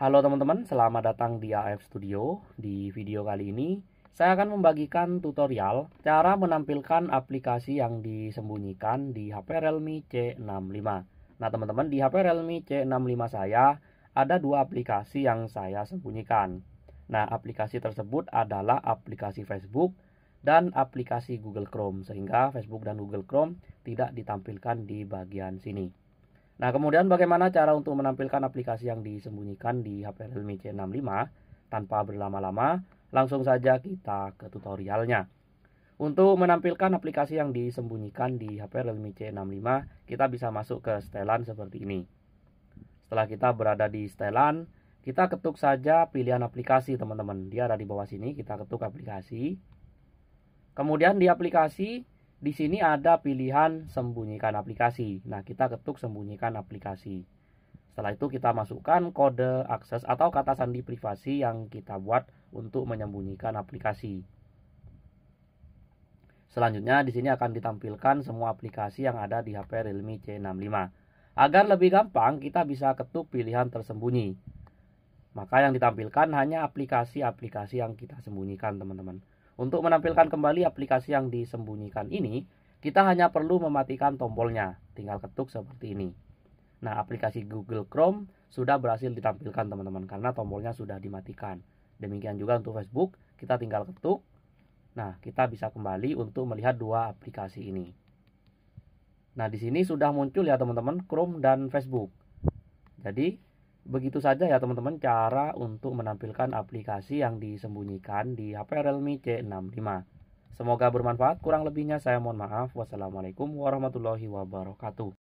Halo teman-teman, selamat datang di AF Studio. Di video kali ini, saya akan membagikan tutorial cara menampilkan aplikasi yang disembunyikan di HP Realme C65. Nah teman-teman, di HP Realme C65 saya ada dua aplikasi yang saya sembunyikan. Nah, aplikasi tersebut adalah aplikasi Facebook dan aplikasi Google Chrome, sehingga Facebook dan Google Chrome tidak ditampilkan di bagian sini. Nah, kemudian bagaimana cara untuk menampilkan aplikasi yang disembunyikan di HP Realme C65 tanpa berlama-lama? Langsung saja kita ke tutorialnya. Untuk menampilkan aplikasi yang disembunyikan di HP Realme C65, kita bisa masuk ke setelan seperti ini. Setelah kita berada di setelan, kita ketuk saja pilihan aplikasi, teman-teman. Dia ada di bawah sini, kita ketuk aplikasi. Kemudian di aplikasi, di sini ada pilihan sembunyikan aplikasi. Nah, kita ketuk sembunyikan aplikasi. Setelah itu kita masukkan kode akses atau kata sandi privasi yang kita buat untuk menyembunyikan aplikasi. Selanjutnya di sini akan ditampilkan semua aplikasi yang ada di HP Realme C65. Agar lebih gampang, kita bisa ketuk pilihan tersembunyi. Maka yang ditampilkan hanya aplikasi-aplikasi yang kita sembunyikan, teman-teman. Untuk menampilkan kembali aplikasi yang disembunyikan ini, kita hanya perlu mematikan tombolnya. Tinggal ketuk seperti ini. Nah, aplikasi Google Chrome sudah berhasil ditampilkan teman-teman karena tombolnya sudah dimatikan. Demikian juga untuk Facebook, kita tinggal ketuk. Nah, kita bisa kembali untuk melihat dua aplikasi ini. Nah, di sini sudah muncul ya teman-teman Chrome dan Facebook. Jadi, Begitu saja ya teman-teman cara untuk menampilkan aplikasi yang disembunyikan di HP Realme C65. Semoga bermanfaat, kurang lebihnya saya mohon maaf. Wassalamualaikum warahmatullahi wabarakatuh.